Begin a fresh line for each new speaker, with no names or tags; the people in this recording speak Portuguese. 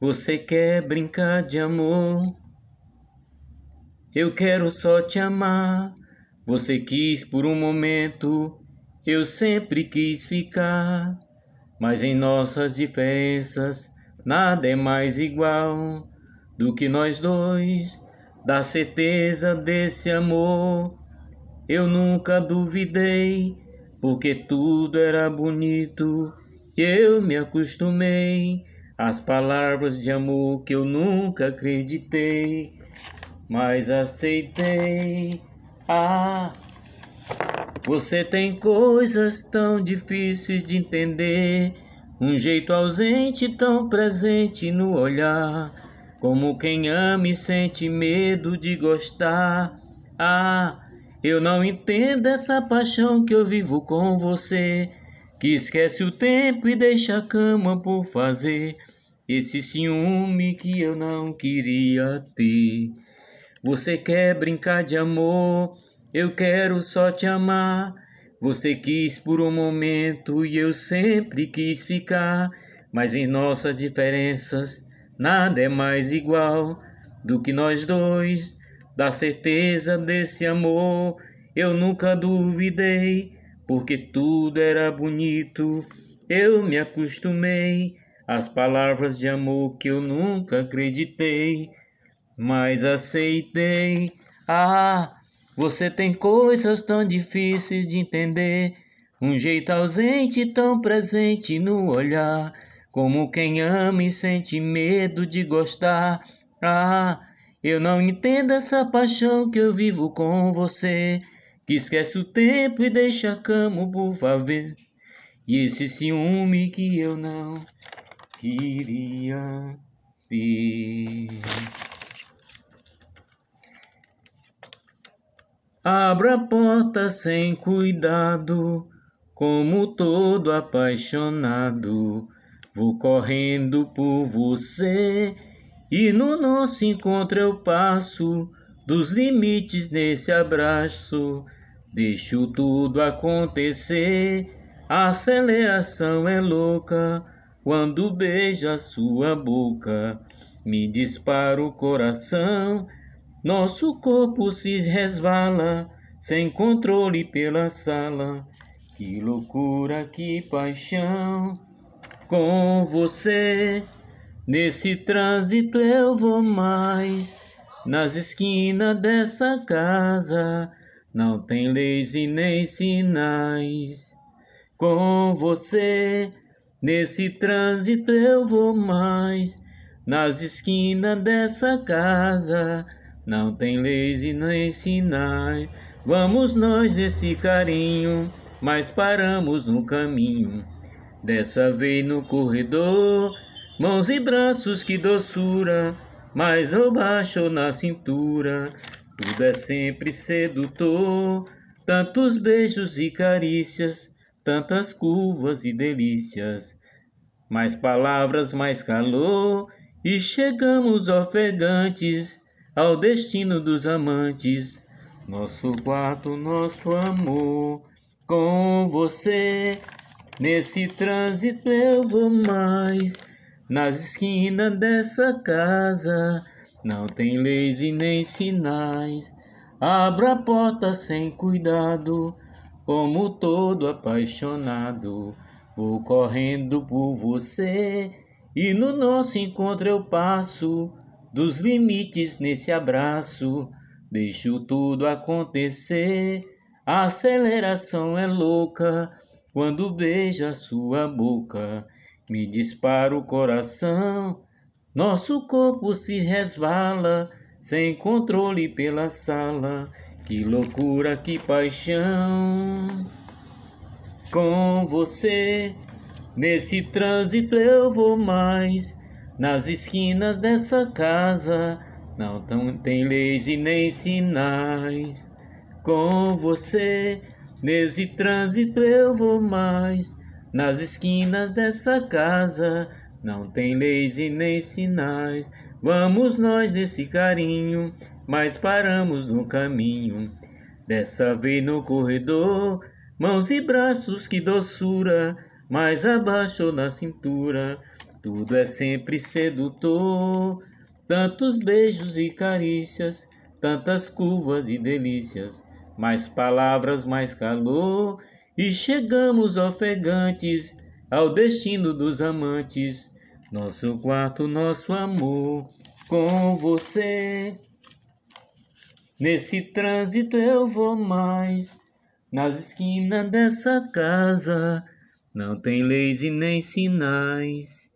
Você quer brincar de amor? Eu quero só te amar. Você quis por um momento, eu sempre quis ficar. Mas em nossas diferenças, nada é mais igual do que nós dois. Da certeza desse amor, eu nunca duvidei, porque tudo era bonito e eu me acostumei. As palavras de amor que eu nunca acreditei, mas aceitei. Ah, você tem coisas tão difíceis de entender, um jeito ausente tão presente no olhar, como quem ama e sente medo de gostar. Ah, eu não entendo essa paixão que eu vivo com você, que esquece o tempo e deixa a cama por fazer. Esse ciúme que eu não queria ter. Você quer brincar de amor, eu quero só te amar. Você quis por um momento e eu sempre quis ficar. Mas em nossas diferenças, nada é mais igual do que nós dois. Da certeza desse amor, eu nunca duvidei, porque tudo era bonito. Eu me acostumei as palavras de amor que eu nunca acreditei, mas aceitei. Ah, você tem coisas tão difíceis de entender, um jeito ausente tão presente no olhar, como quem ama e sente medo de gostar. Ah, eu não entendo essa paixão que eu vivo com você, que esquece o tempo e deixa a cama por favor. E esse ciúme que eu não queria ter. Abra a porta sem cuidado, como todo apaixonado. Vou correndo por você e no nosso encontro eu passo dos limites nesse abraço. Deixo tudo acontecer, a aceleração é louca. Quando beija sua boca, me dispara o coração. Nosso corpo se resvala, sem controle pela sala. Que loucura, que paixão com você. Nesse trânsito eu vou mais. Nas esquinas dessa casa não tem leis e nem sinais. Com você. Nesse trânsito eu vou mais, nas esquinas dessa casa, não tem leis e nem sinais. Vamos nós nesse carinho, mas paramos no caminho. Dessa vez no corredor, mãos e braços que doçura, mas ou baixo na cintura, tudo é sempre sedutor. Tantos beijos e carícias tantas curvas e delícias, mais palavras, mais calor, e chegamos ofegantes ao destino dos amantes. Nosso quarto, nosso amor, com você. Nesse trânsito eu vou mais, nas esquinas dessa casa. Não tem leis e nem sinais. Abra a porta sem cuidado como todo apaixonado, vou correndo por você. E no nosso encontro eu passo dos limites nesse abraço. Deixo tudo acontecer. A aceleração é louca quando a sua boca. Me dispara o coração. Nosso corpo se resvala sem controle pela sala. Que loucura, que paixão com você. Nesse trânsito eu vou mais, nas esquinas dessa casa. Não tem leis e nem sinais. Com você, nesse trânsito eu vou mais, nas esquinas dessa casa. Não tem leis e nem sinais. Vamos nós nesse carinho, mas paramos no caminho. Dessa vez no corredor, mãos e braços, que doçura, mais abaixo ou na cintura. Tudo é sempre sedutor, tantos beijos e carícias, tantas curvas e delícias, mais palavras, mais calor, e chegamos ofegantes ao destino dos amantes. Nosso quarto, nosso amor com você. Nesse trânsito eu vou mais, nas esquinas dessa casa. Não tem leis e nem sinais.